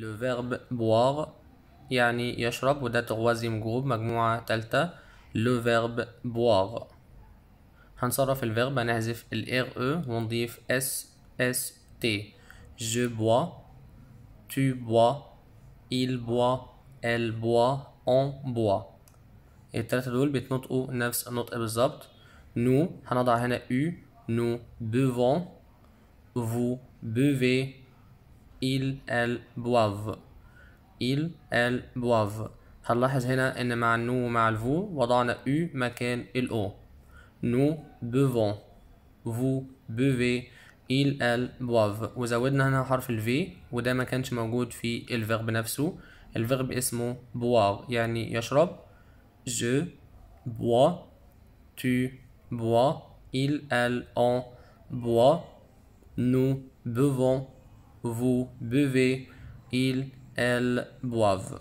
Le verbe boire يعني يشرب وده تروازيم جروب مجموعة تالتة le verbe boire هنصرف الفيرب هنحذف ال r e ونضيف S S T je bois tu bois il boit elle boit on boit التلاتة دول بيتنطقوا نفس النطق بالظبط nous هنضع هنا U nous buvons vous buvez إل elle, boive. إل elle, boive. هنلاحظ هنا إن مع النو ومع الفو وضعنا U مكان الأو. Nous بوفون Vous بوفي إل elle, boive. وزودنا هنا حرف ال V وده ما كانش موجود في الفيرب نفسه. الفيرب اسمه بواغ يعني يشرب. Je بوا تو بوا إل elle, on بوا نو بوفون vous buvez, ils, elles boivent.